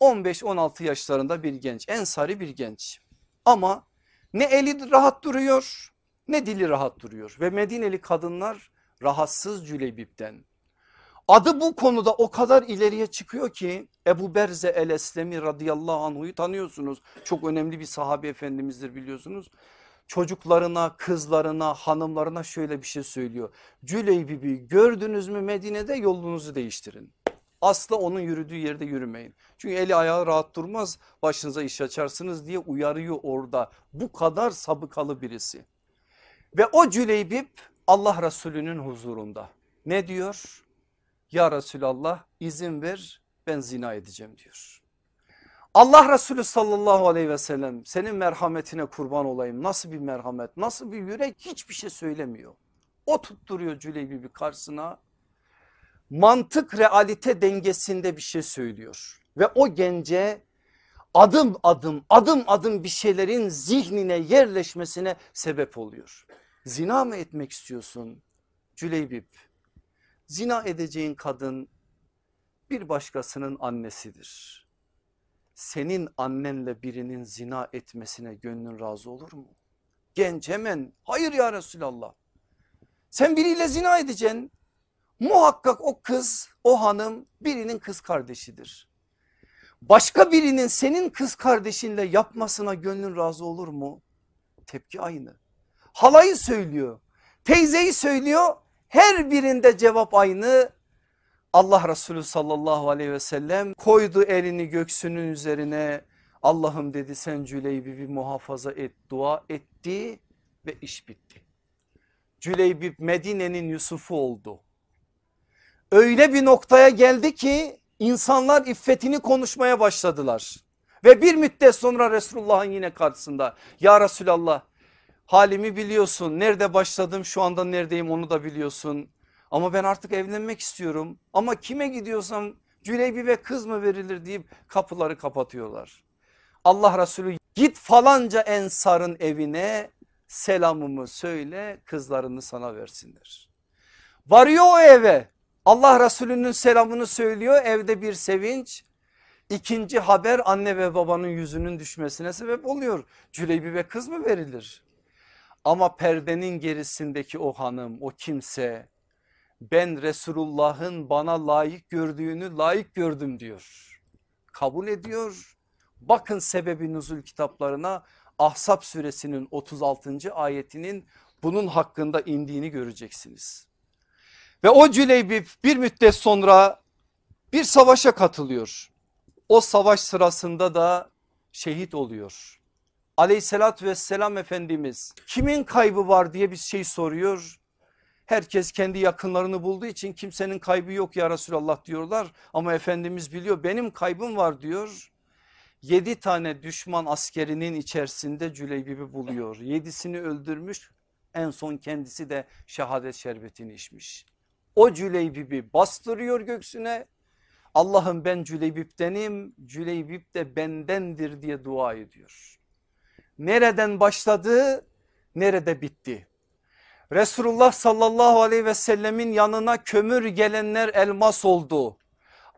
15-16 yaşlarında bir genç ensari bir genç ama ne eli rahat duruyor ne dili rahat duruyor ve Medineli kadınlar rahatsız Cülebip'ten. Adı bu konuda o kadar ileriye çıkıyor ki Ebu Berze el Eslemi radıyallahu anhu'yu tanıyorsunuz. Çok önemli bir sahabe efendimizdir biliyorsunuz. Çocuklarına, kızlarına, hanımlarına şöyle bir şey söylüyor. Cüleybibi gördünüz mü Medine'de yolunuzu değiştirin. Asla onun yürüdüğü yerde yürümeyin. Çünkü eli ayağı rahat durmaz başınıza iş açarsınız diye uyarıyor orada. Bu kadar sabıkalı birisi. Ve o Cüleybip Allah Resulü'nün huzurunda. Ne diyor? Ya Resulallah izin ver ben zina edeceğim diyor. Allah Resulü sallallahu aleyhi ve sellem senin merhametine kurban olayım. Nasıl bir merhamet nasıl bir yürek hiçbir şey söylemiyor. O tutturuyor Cüleybibi karşısına mantık realite dengesinde bir şey söylüyor. Ve o gence adım adım adım adım bir şeylerin zihnine yerleşmesine sebep oluyor. Zina mı etmek istiyorsun Cüleybip? Zina edeceğin kadın bir başkasının annesidir. Senin annenle birinin zina etmesine gönlün razı olur mu? Genç hemen hayır ya Resulallah. Sen biriyle zina edeceksin. Muhakkak o kız o hanım birinin kız kardeşidir. Başka birinin senin kız kardeşinle yapmasına gönlün razı olur mu? Tepki aynı. Halayı söylüyor teyzeyi söylüyor her birinde cevap aynı. Allah Resulü sallallahu aleyhi ve sellem koydu elini göksünün üzerine Allah'ım dedi sen bir muhafaza et dua etti ve iş bitti. Cüleybib Medine'nin Yusuf'u oldu öyle bir noktaya geldi ki insanlar iffetini konuşmaya başladılar. Ve bir müddet sonra Resulullah'ın yine karşısında ya Resulallah halimi biliyorsun nerede başladım şu anda neredeyim onu da biliyorsun. Ama ben artık evlenmek istiyorum ama kime gidiyorsam Cüleybi ve kız mı verilir deyip kapıları kapatıyorlar. Allah Resulü git falanca ensarın evine selamımı söyle kızlarını sana versinler. Varıyor o eve Allah Resulü'nün selamını söylüyor evde bir sevinç. İkinci haber anne ve babanın yüzünün düşmesine sebep oluyor. Cüleybi ve kız mı verilir? Ama perdenin gerisindeki o hanım o kimse ben Resulullah'ın bana layık gördüğünü layık gördüm diyor. Kabul ediyor. Bakın sebebi nüzul kitaplarına Ahsap suresinin 36. ayetinin bunun hakkında indiğini göreceksiniz. Ve o cüleybip bir müddet sonra bir savaşa katılıyor. O savaş sırasında da şehit oluyor. Aleyhissalat ve selam Efendimiz kimin kaybı var diye bir şey soruyor. Herkes kendi yakınlarını bulduğu için kimsenin kaybı yok ya Resulallah diyorlar. Ama Efendimiz biliyor benim kaybım var diyor. Yedi tane düşman askerinin içerisinde Cüleybib'i buluyor. Yedisini öldürmüş en son kendisi de şehadet şerbetini içmiş. O Cüleybibi bastırıyor göksüne. Allah'ım ben Cüleybip'tenim, Cüleybip de bendendir diye dua ediyor. Nereden başladı, nerede bitti? Resulullah sallallahu aleyhi ve sellemin yanına kömür gelenler elmas oldu.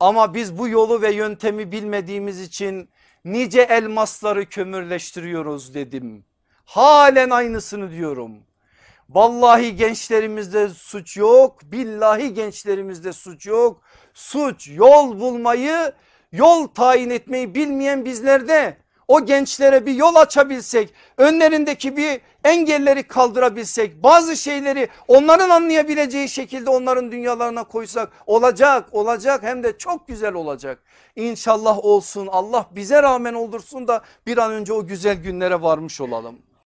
Ama biz bu yolu ve yöntemi bilmediğimiz için nice elmasları kömürleştiriyoruz dedim. Halen aynısını diyorum. Vallahi gençlerimizde suç yok. Billahi gençlerimizde suç yok. Suç yol bulmayı, yol tayin etmeyi bilmeyen bizlerde o gençlere bir yol açabilsek, önlerindeki bir engelleri kaldırabilsek, bazı şeyleri onların anlayabileceği şekilde onların dünyalarına koysak olacak, olacak hem de çok güzel olacak. İnşallah olsun Allah bize rağmen olursun da bir an önce o güzel günlere varmış olalım.